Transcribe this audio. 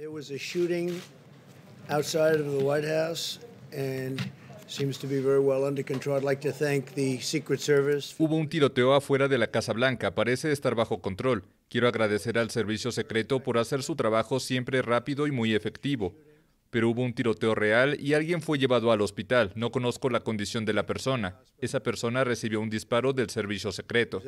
Hubo un tiroteo afuera de la Casa Blanca, parece estar bajo control. Quiero agradecer al servicio secreto por hacer su trabajo siempre rápido y muy efectivo. Pero hubo un tiroteo real y alguien fue llevado al hospital. No conozco la condición de la persona. Esa persona recibió un disparo del servicio secreto.